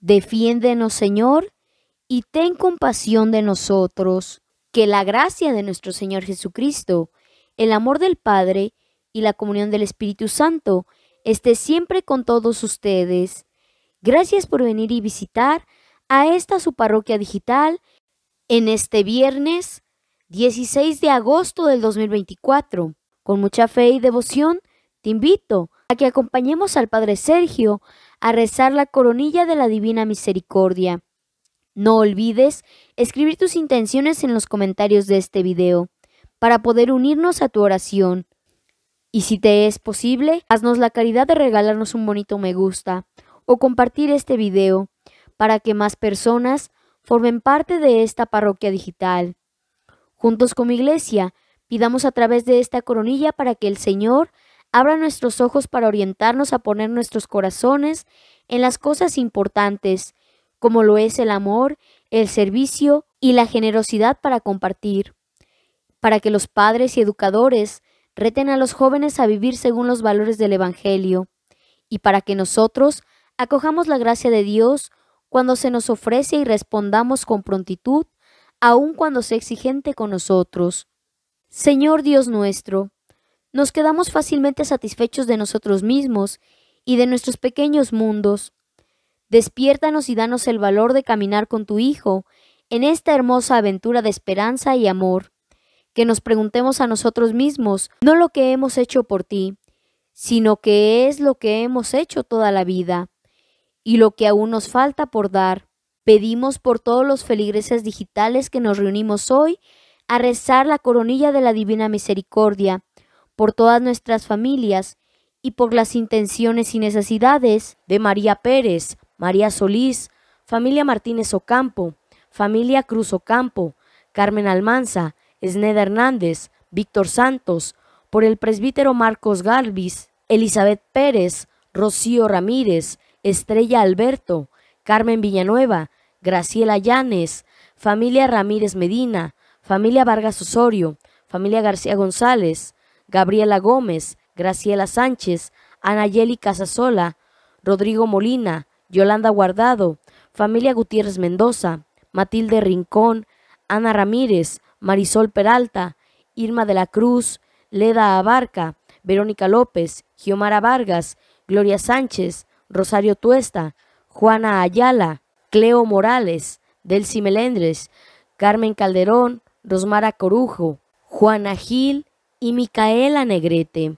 Defiéndenos, Señor, y ten compasión de nosotros. Que la gracia de nuestro Señor Jesucristo, el amor del Padre y la comunión del Espíritu Santo esté siempre con todos ustedes. Gracias por venir y visitar a esta su parroquia digital en este viernes 16 de agosto del 2024. Con mucha fe y devoción, te invito a que acompañemos al Padre Sergio a rezar la coronilla de la Divina Misericordia. No olvides escribir tus intenciones en los comentarios de este video para poder unirnos a tu oración. Y si te es posible, haznos la caridad de regalarnos un bonito me gusta o compartir este video para que más personas formen parte de esta parroquia digital. Juntos con mi iglesia, pidamos a través de esta coronilla para que el Señor abra nuestros ojos para orientarnos a poner nuestros corazones en las cosas importantes, como lo es el amor, el servicio y la generosidad para compartir, para que los padres y educadores reten a los jóvenes a vivir según los valores del Evangelio, y para que nosotros acojamos la gracia de Dios cuando se nos ofrece y respondamos con prontitud, aun cuando sea exigente con nosotros. Señor Dios nuestro, nos quedamos fácilmente satisfechos de nosotros mismos y de nuestros pequeños mundos. Despiértanos y danos el valor de caminar con tu Hijo en esta hermosa aventura de esperanza y amor. Que nos preguntemos a nosotros mismos no lo que hemos hecho por ti, sino que es lo que hemos hecho toda la vida y lo que aún nos falta por dar. Pedimos por todos los feligreses digitales que nos reunimos hoy a rezar la coronilla de la Divina Misericordia por todas nuestras familias y por las intenciones y necesidades de María Pérez, María Solís, familia Martínez Ocampo, familia Cruz Ocampo, Carmen Almanza, Sneda Hernández, Víctor Santos, por el presbítero Marcos Galvis, Elizabeth Pérez, Rocío Ramírez, Estrella Alberto, Carmen Villanueva, Graciela Llanes, familia Ramírez Medina, familia Vargas Osorio, familia García González, Gabriela Gómez, Graciela Sánchez, Anayeli Casasola, Rodrigo Molina, Yolanda Guardado, Familia Gutiérrez Mendoza, Matilde Rincón, Ana Ramírez, Marisol Peralta, Irma de la Cruz, Leda Abarca, Verónica López, Giomara Vargas, Gloria Sánchez, Rosario Tuesta, Juana Ayala, Cleo Morales, Delcy Melendres, Carmen Calderón, Rosmara Corujo, Juana Gil y Micaela Negrete.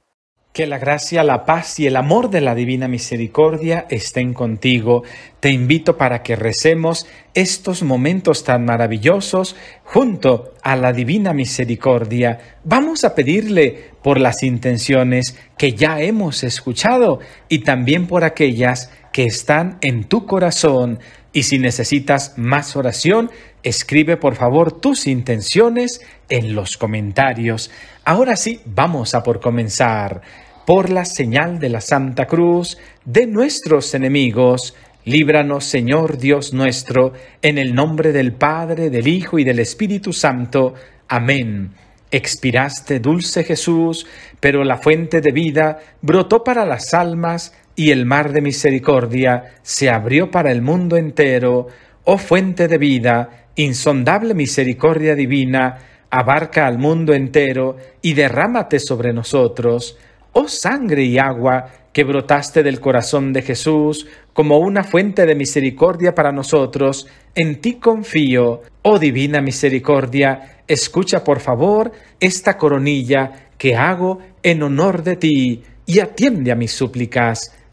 Que la gracia, la paz y el amor de la divina misericordia estén contigo. Te invito para que recemos estos momentos tan maravillosos junto a la divina misericordia. Vamos a pedirle por las intenciones que ya hemos escuchado y también por aquellas que están en tu corazón. Y si necesitas más oración, escribe por favor tus intenciones en los comentarios. Ahora sí, vamos a por comenzar. Por la señal de la Santa Cruz de nuestros enemigos, líbranos Señor Dios nuestro, en el nombre del Padre, del Hijo y del Espíritu Santo. Amén. Expiraste, dulce Jesús, pero la fuente de vida brotó para las almas y el mar de misericordia se abrió para el mundo entero, oh fuente de vida, insondable misericordia divina, abarca al mundo entero y derrámate sobre nosotros, oh sangre y agua que brotaste del corazón de Jesús como una fuente de misericordia para nosotros, en ti confío, oh divina misericordia, escucha por favor esta coronilla que hago en honor de ti y atiende a mis súplicas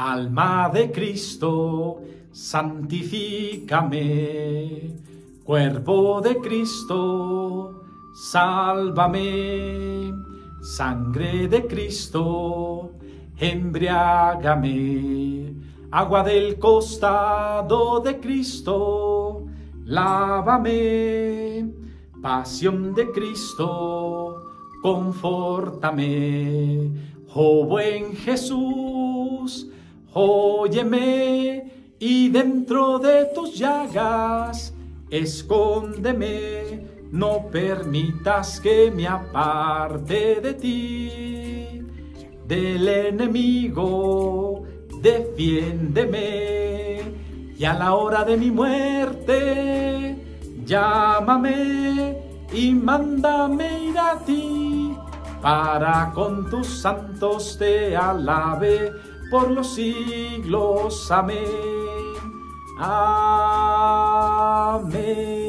Alma de Cristo, santifícame. Cuerpo de Cristo, sálvame. Sangre de Cristo, embriágame. Agua del costado de Cristo, lávame. Pasión de Cristo, confórtame. Oh buen Jesús, Óyeme y dentro de tus llagas, escóndeme, no permitas que me aparte de ti, del enemigo, defiéndeme. Y a la hora de mi muerte, llámame y mándame ir a ti, para con tus santos te alabe por los siglos. Amén. Amén.